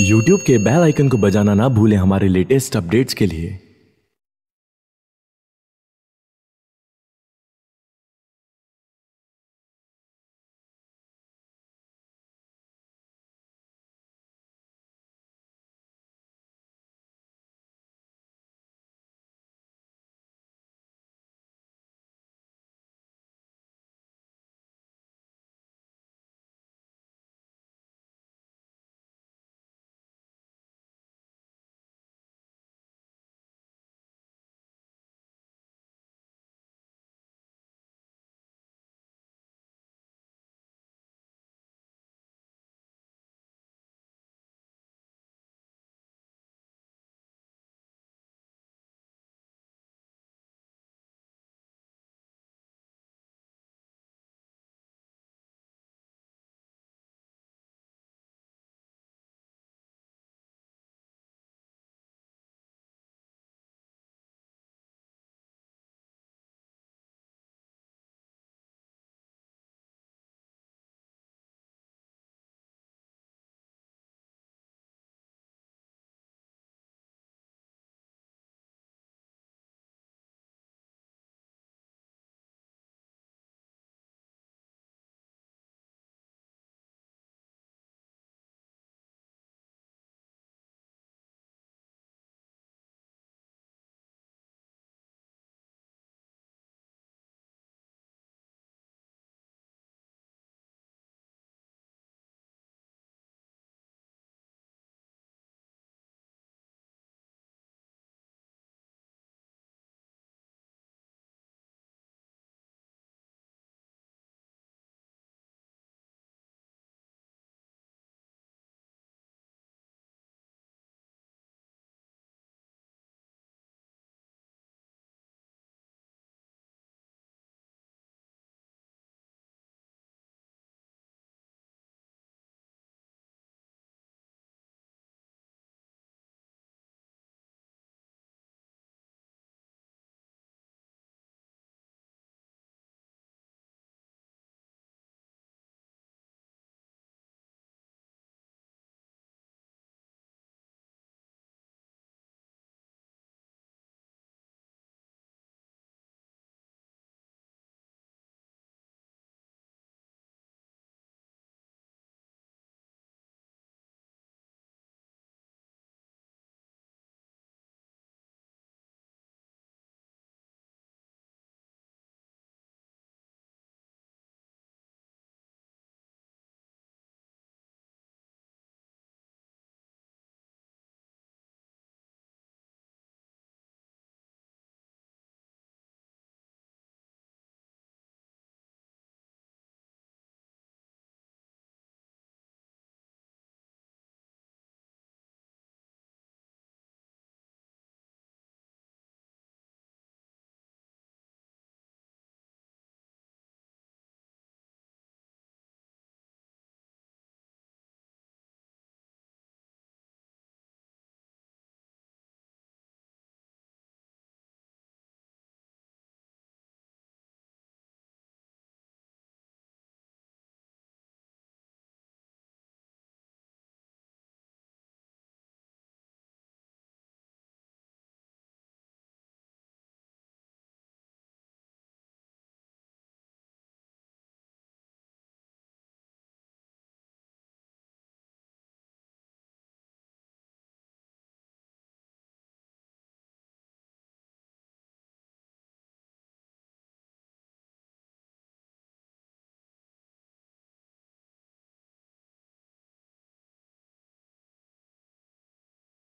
YouTube के bell icon को बजाना ना भूलें हमारे लेटेस्ट अपडेट्स के लिए